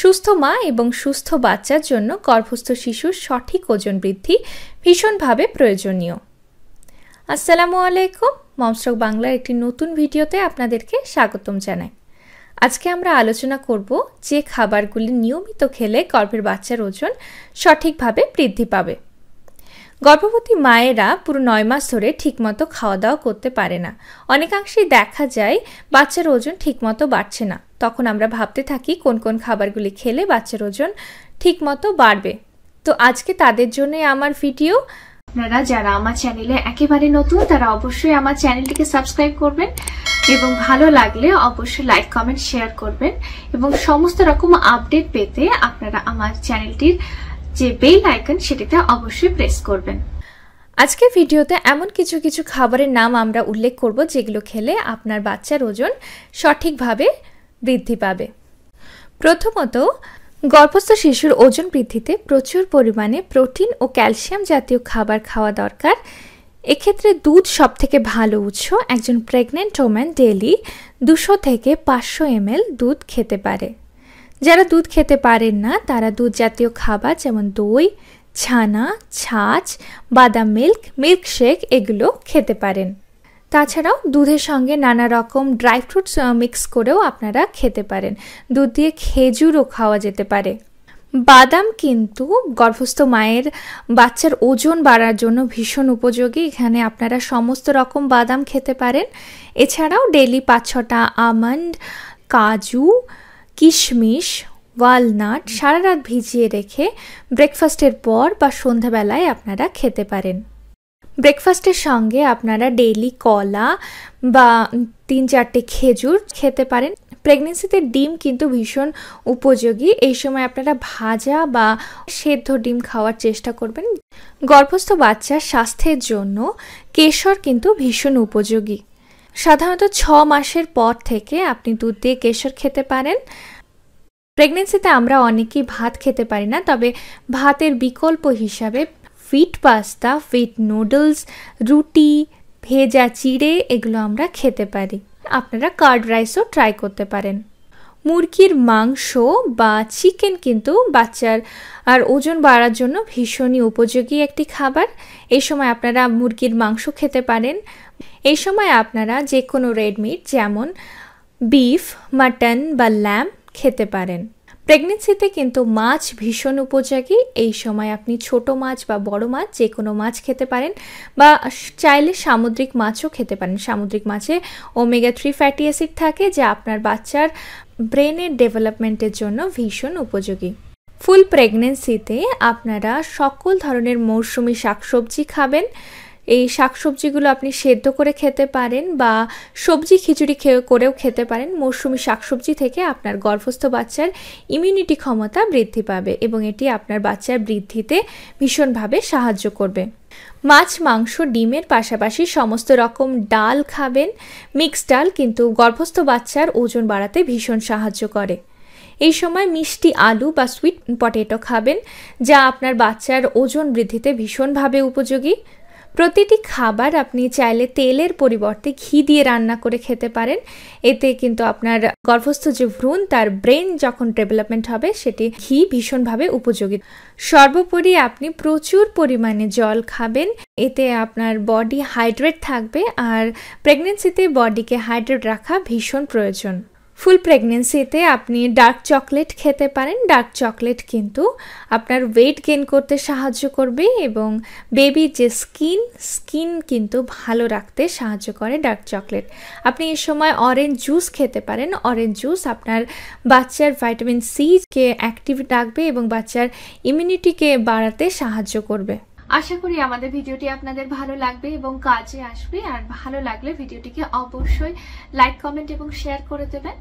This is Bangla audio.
সুস্থ মা এবং সুস্থ বাচ্চার জন্য গর্ভস্থ শিশুর সঠিক ওজন বৃদ্ধি ভীষণভাবে প্রয়োজনীয় আসসালামু আলাইকুম মমস্রক বাংলার একটি নতুন ভিডিওতে আপনাদেরকে স্বাগতম জানাই আজকে আমরা আলোচনা করব যে খাবারগুলি নিয়মিত খেলে গর্ভের বাচ্চার ওজন সঠিকভাবে বৃদ্ধি পাবে গর্ভবতী মায়েরা পুরো নয় মাস ধরে ঠিকমতো খাওয়া দাওয়া করতে পারে না অনেকাংশেই দেখা যায় বাচ্চার ওজন ঠিকমতো বাড়ছে না তখন আমরা ভাবতে থাকি কোন কোন খাবারগুলি খেলে বাচ্চার ওজন ঠিকমতো বাড়বে তো আজকে তাদের জন্য আমার ভিডিও আপনারা যারা আমার চ্যানেলে একেবারে নতুন তারা অবশ্যই আমার চ্যানেলটিকে সাবস্ক্রাইব করবেন এবং ভালো লাগলে অবশ্যই লাইক কমেন্ট শেয়ার করবেন এবং সমস্ত রকম আপডেট পেতে আপনারা আমার চ্যানেলটির যে বেল আইকন সেটিতে অবশ্যই প্রেস করবেন আজকে ভিডিওতে এমন কিছু কিছু খাবারের নাম আমরা উল্লেখ করব যেগুলো খেলে আপনার বাচ্চার ওজন সঠিকভাবে বৃদ্ধি পাবে প্রথমত গর্ভস্থ শিশুর ওজন বৃদ্ধিতে প্রচুর পরিমাণে প্রোটিন ও ক্যালসিয়াম জাতীয় খাবার খাওয়া দরকার এক্ষেত্রে দুধ সব থেকে ভালো উৎস একজন প্রেগনেন্ট ওম্যান ডেলি দুশো থেকে পাঁচশো এমএল দুধ খেতে পারে যারা দুধ খেতে পারেন না তারা দুধ জাতীয় খাবার যেমন দই ছানা ছাছ বাদাম মিল্ক মিল্কশেক এগুলো খেতে পারেন তাছাড়াও দুধের সঙ্গে নানা রকম ড্রাই ফ্রুটস মিক্স করেও আপনারা খেতে পারেন দুধ দিয়ে খেজুরও খাওয়া যেতে পারে বাদাম কিন্তু গর্ভস্থ মায়ের বাচ্চার ওজন বাড়ার জন্য ভীষণ উপযোগী এখানে আপনারা সমস্ত রকম বাদাম খেতে পারেন এছাড়াও ডেলি পাঁচ ছটা আমন্ড কাজু কিশমিশ ওয়ালনাট সারা রাত ভিজিয়ে রেখে ব্রেকফাস্টের পর বা সন্ধ্যাবেলায় আপনারা খেতে পারেন ব্রেকফাস্টের সঙ্গে আপনারা ডেইলি কলা বা তিন চারটে খেজুর খেতে পারেন প্রেগনেন্সিতে ডিম কিন্তু ভীষণ উপযোগী এই সময় আপনারা ভাজা বা সেদ্ধ ডিম খাওয়ার চেষ্টা করবেন গর্ভস্থ বাচ্চার স্বাস্থ্যের জন্য কেশর কিন্তু ভীষণ উপযোগী সাধারণত ছ মাসের পর থেকে আপনি দুধ দিয়ে কেশর খেতে পারেন প্রেগনেন্সিতে আমরা অনেকেই ভাত খেতে পারি না তবে ভাতের বিকল্প হিসাবে ফিট পাস্তা ফিট নুডলস রুটি ভেজা চিড়ে এগুলো আমরা খেতে পারি আপনারা কার্ড রাইসও ট্রাই করতে পারেন মুরগির মাংস বা চিকেন কিন্তু বাচ্চার আর ওজন বাড়ার জন্য ভীষণই উপযোগী একটি খাবার এই সময় আপনারা মুরগির মাংস খেতে পারেন এই সময় আপনারা যে কোনো রেডমিট যেমন বিফ মাটন বা ল্যাম খেতে পারেন প্রেগনেন্সিতে কিন্তু মাছ ভীষণ উপযোগী এই সময় আপনি ছোট মাছ বা বড় মাছ যে কোনো মাছ খেতে পারেন বা চাইলে সামুদ্রিক মাছও খেতে পারেন সামুদ্রিক মাছে ওমেগা থ্রি ফ্যাটি অ্যাসিড থাকে যা আপনার বাচ্চার ব্রেনের ডেভেলপমেন্টের জন্য ভীষণ উপযোগী ফুল প্রেগনেন্সিতে আপনারা সকল ধরনের মৌসুমি শাকসবজি খাবেন এই শাকসবজিগুলো আপনি সেদ্ধ করে খেতে পারেন বা সবজি খিচুড়ি খেয়ে করেও খেতে পারেন মৌসুমি শাকসবজি থেকে আপনার গর্ভস্থ বাচ্চার ইমিউনিটি ক্ষমতা বৃদ্ধি পাবে এবং এটি আপনার বাচ্চার বৃদ্ধিতে ভীষণভাবে সাহায্য করবে মাছ মাংস ডিমের পাশাপাশি সমস্ত রকম ডাল খাবেন মিক্স ডাল কিন্তু গর্ভস্থ বাচ্চার ওজন বাড়াতে ভীষণ সাহায্য করে এই সময় মিষ্টি আলু বা সুইট পটেটো খাবেন যা আপনার বাচ্চার ওজন বৃদ্ধিতে ভীষণভাবে উপযোগী প্রতিটি খাবার আপনি চাইলে তেলের পরিবর্তে ঘি দিয়ে রান্না করে খেতে পারেন এতে কিন্তু আপনার গর্ভস্থ যে ভ্রূণ তার ব্রেন যখন ডেভেলপমেন্ট হবে সেটি ঘি ভীষণভাবে উপযোগী সর্বোপরি আপনি প্রচুর পরিমাণে জল খাবেন এতে আপনার বডি হাইড্রেট থাকবে আর প্রেগনেন্সিতে বডিকে হাইড্রেট রাখা ভীষণ প্রয়োজন ফুল প্রেগনেন্সিতে আপনি ডার্ক চকলেট খেতে পারেন ডার্ক চকলেট কিন্তু আপনার ওয়েট গেন করতে সাহায্য করবে এবং বেবির যে স্কিন স্কিন কিন্তু ভালো রাখতে সাহায্য করে ডার্ক চকলেট আপনি এ সময় অরেঞ্জ জুস খেতে পারেন অরেঞ্জ জুস আপনার বাচ্চার ভাইটামিন সিকে অ্যাক্টিভ রাখবে এবং বাচ্চার ইমিউনিটিকে বাড়াতে সাহায্য করবে আশা করি আমাদের ভিডিওটি আপনাদের ভালো লাগবে এবং কাজে আসবে আর ভালো লাগলে ভিডিওটিকে অবশ্যই লাইক কমেন্ট এবং শেয়ার করে দেবেন